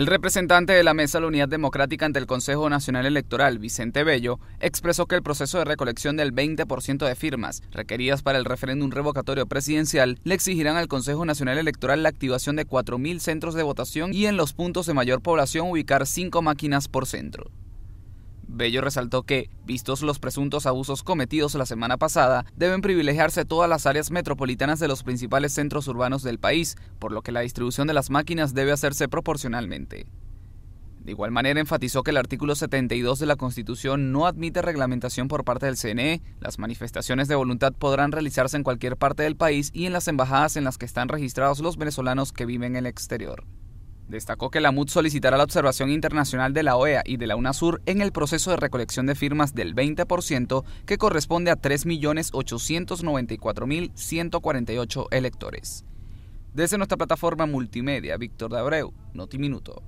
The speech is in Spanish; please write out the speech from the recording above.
El representante de la Mesa de la Unidad Democrática ante el Consejo Nacional Electoral, Vicente Bello, expresó que el proceso de recolección del 20% de firmas requeridas para el referéndum revocatorio presidencial le exigirán al Consejo Nacional Electoral la activación de 4.000 centros de votación y en los puntos de mayor población ubicar cinco máquinas por centro. Bello resaltó que, vistos los presuntos abusos cometidos la semana pasada, deben privilegiarse todas las áreas metropolitanas de los principales centros urbanos del país, por lo que la distribución de las máquinas debe hacerse proporcionalmente. De igual manera enfatizó que el artículo 72 de la Constitución no admite reglamentación por parte del CNE. Las manifestaciones de voluntad podrán realizarse en cualquier parte del país y en las embajadas en las que están registrados los venezolanos que viven en el exterior. Destacó que la MUD solicitará la observación internacional de la OEA y de la UNASUR en el proceso de recolección de firmas del 20% que corresponde a 3.894.148 electores. Desde nuestra plataforma multimedia, Víctor de Abreu, Notiminuto.